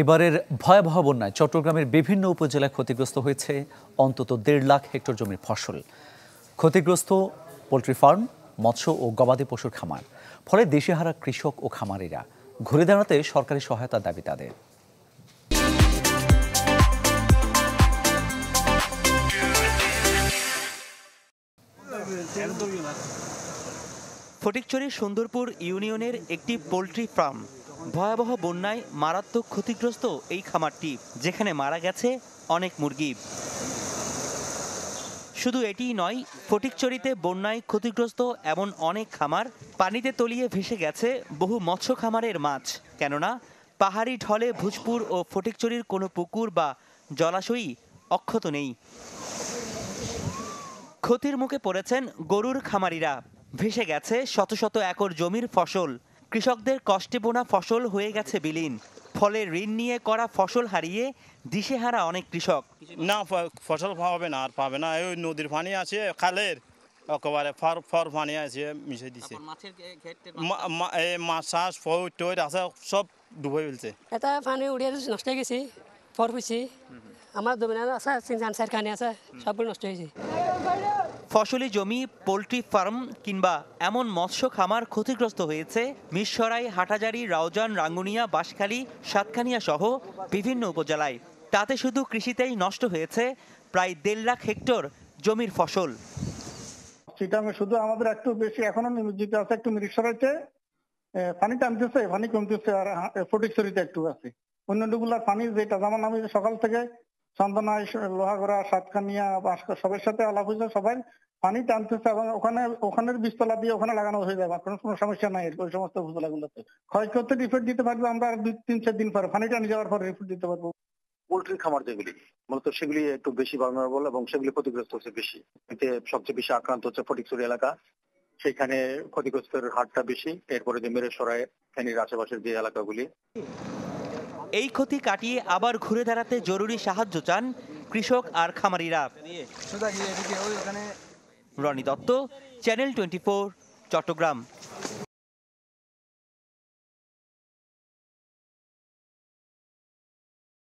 এবারের ভয়াবহ বন্যায় চট্টগ্রামের বিভিন্ন উপজেলায় ক্ষতিগ্রস্ত হয়েছে অন্তত দেড় লাখ হেক্টর জমির ফসল ক্ষতিগ্রস্ত পোলট্রি ফার্ম মৎস্য ও গবাদি পশুর খামার ফলে দেশেহারা কৃষক ও খামারিরা ঘুরে দাঁড়াতে সরকারি সহায়তার দাবি তাদের ফটিকচুরি সুন্দরপুর ইউনিয়নের একটি পোলট্রি ফার্ম ভয়াবহ বন্যায় মারাত্মক ক্ষতিগ্রস্ত এই খামারটি যেখানে মারা গেছে অনেক মুরগি শুধু এটিই নয় ফটিকচরিতে বন্যায় ক্ষতিগ্রস্ত এমন অনেক খামার পানিতে তলিয়ে ভেসে গেছে বহু মৎস্য খামারের মাছ কেননা পাহাড়ি ঢলে ভুজপুর ও ফটিকচরির কোনো পুকুর বা জলাশয়ই অক্ষত নেই ক্ষতির মুখে পড়েছেন গরুর খামারিরা ভেসে গেছে শত শত একর জমির ফসল কৃষকদের কষ্টে বোনা ফসল হয়ে গেছে বিলীন ফলে ঋণ নিয়ে করা ফসল হারিয়ে দিশেহারা অনেক কৃষক না ফসল পাবে না আর পাবে না ওই নদীর পানি আছে খালের একেবারে ফর ফর পানি আছে মিশে দিছে মাছ চাষ টয়ের আছে সব ডুবে ফেলছে এটা পানি উড়িয়ে নষ্ট হয়ে গেছে ফর হয়েছি আমার জমি আছে আছে নষ্ট হয়েছে ফসলি জমি পোলট্রি ফার্ম কিংবা এমন মৎস্য খামার ক্ষতিগ্রস্ত হয়েছে মিরসরাই হাটাজারি রাউজান রাঙ্গুনিয়া বাঁশখালী সাতখানিয়া সহ বিভিন্ন উপজেলায় তাতে শুধু কৃষিতেই নষ্ট হয়েছে প্রায় দেড় লাখ হেক্টর জমির ফসল সেটা শুধু আমাদের একটু বেশি এখনো নিমজ্জিত আছে একটু মিরিশরাইতে পানি টানতেছে পানি কমতেছে আর একটু আছে অন্যান্য গুলা পানি যেটা যেমন আমি সকাল থেকে চন্দনায় লোহাগড়া সাতকানিয়া বাঁশকা সবার সাথে আলাপ হয়েছে সবাই পানি টানতেছে এবং ওখানে ওখানের বিস্তলা দিয়ে ওখানে লাগানো হয়ে যাবে কোনো কোনো সমস্যা নাই ওই সমস্ত ভূতলা গুলোতে ক্ষয়ক্ষতি রিপোর্ট দিতে পারবো আমরা দুই তিন চার দিন পর পানি টানি যাওয়ার পর রিপোর্ট দিতে পারবো পোল্ট্রির খামার যেগুলি মূলত সেগুলি একটু বেশি ভালনারেবল এবং সেগুলি ক্ষতিগ্রস্ত হচ্ছে বেশি এতে সবচেয়ে বেশি আক্রান্ত হচ্ছে ফটিকচুরি এলাকা সেখানে ক্ষতিগ্রস্তের হারটা বেশি এরপরে যে মেরে সরায় ফেনীর আশেপাশের যে এলাকাগুলি এই ক্ষতি কাটিয়ে আবার ঘুরে দাঁড়াতে জরুরি সাহায্য চান কৃষক আর খামারিরা রনি দত্ত চ্যানেল টোয়েন্টি চট্টগ্রাম